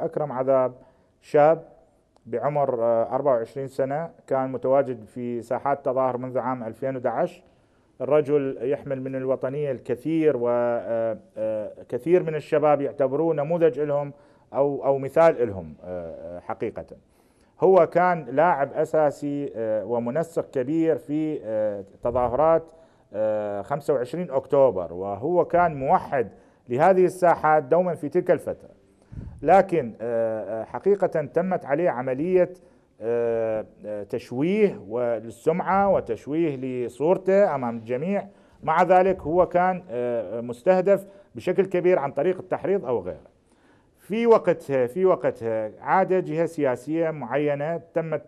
أكرم عذاب شاب بعمر 24 آه، سنة كان متواجد في ساحات تظاهر منذ عام 2011 الرجل يحمل من الوطنية الكثير وكثير آه، آه، من الشباب يعتبرون نموذج لهم أو, أو مثال لهم حقيقة هو كان لاعب أساسي ومنسق كبير في تظاهرات 25 أكتوبر وهو كان موحد لهذه الساحات دوما في تلك الفتره لكن آه، آه، حقيقة تمت عليه عملية آه، تشويه للسمعة وتشويه لصورته أمام الجميع مع ذلك هو كان مستهدف بشكل كبير عن طريق التحريض أو غيره في وقتها في وقتها عادة جهة سياسية معينة تمت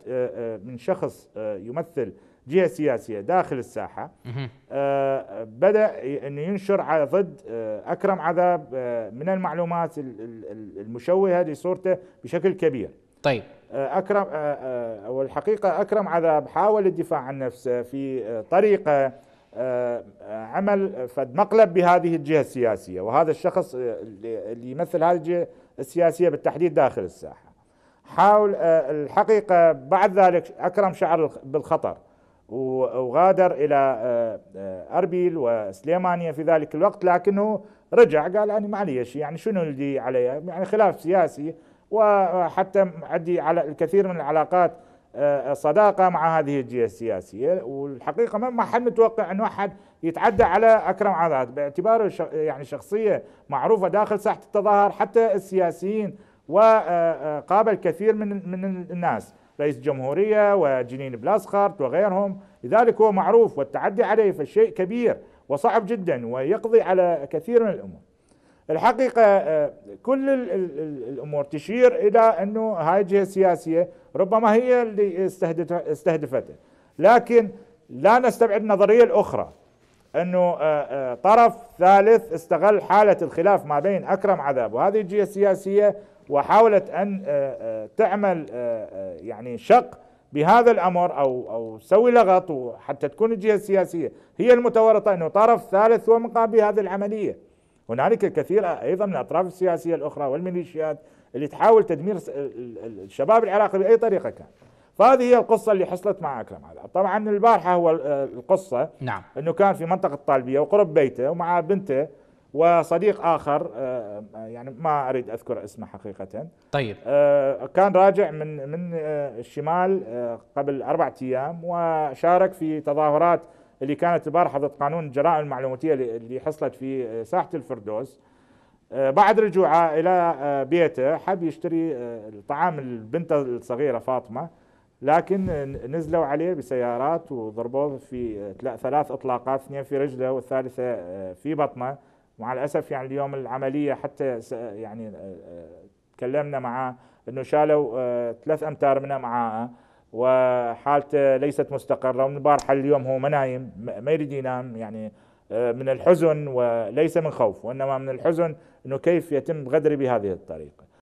من شخص يمثل جهة سياسية داخل الساحة بدأ أن ينشر ضد أكرم عذاب من المعلومات المشوه هذه صورته بشكل كبير طيب آه، اكرم آه، آه، والحقيقه اكرم عذاب حاول الدفاع عن نفسه في طريقه عمل فد مقلب بهذه الجهه السياسيه وهذا الشخص اللي يمثل هذه الجهه السياسيه بالتحديد داخل الساحه حاول الحقيقه بعد ذلك اكرم شعر بالخطر وغادر الى اربيل وسليمانيه في ذلك الوقت لكنه رجع قال أنا معليش يعني شنو اللي علي يعني خلاف سياسي وحتى عندي على الكثير من العلاقات آه، صداقه مع هذه الجهه السياسيه والحقيقه ما حد متوقع انه احد يتعدى على اكرم عادات باعتباره يعني شخصيه معروفه داخل ساحه التظاهر حتى السياسيين وقابل آه، آه، كثير من من الناس رئيس الجمهوريه وجنين بلاسخارت وغيرهم لذلك هو معروف والتعدي عليه فشيء كبير وصعب جدا ويقضي على كثير من الأمور الحقيقة آه، كل الأمور تشير إلى أنه هاي الجهة السياسية ربما هي اللي استهدفته لكن لا نستبعد النظرية الأخرى أنه آه، آه، طرف ثالث استغل حالة الخلاف ما بين أكرم عذاب وهذه الجهة السياسية وحاولت أن تعمل يعني شق بهذا الامر او او سوي لغط حتى تكون الجهه السياسيه هي المتورطه انه طرف ثالث هو مقام بهذه العمليه. هنالك كثير ايضا من الاطراف السياسيه الاخرى والميليشيات اللي تحاول تدمير الشباب العراقي باي طريقه كان. فهذه هي القصه اللي حصلت مع اكرم علاء، طبعا البارحه هو القصه نعم انه كان في منطقه طالبيه وقرب بيته ومع بنته وصديق اخر آه، آه، يعني ما اريد اذكر اسمه حقيقه طيب آه، كان راجع من من الشمال قبل اربعة ايام وشارك في تظاهرات اللي كانت البارحه ضد قانون الجرائم المعلوماتيه اللي حصلت في ساحه الفردوس بعد رجوعه الى بيته حب يشتري طعام البنت الصغيره فاطمه لكن نزلوا عليه بسيارات وضربوه في ثلاث اطلاقات اثنين في رجله والثالثه في بطنه ومع الاسف يعني اليوم العمليه حتى يعني آه، آه، تكلمنا مع انه شالوا آه، ثلاث امتار من معاه وحالته ليست مستقره ومن البارحه اليوم هو منايم ما يريد ينام يعني من الحزن وليس من خوف وانما من الحزن انه كيف يتم غدري بهذه الطريقه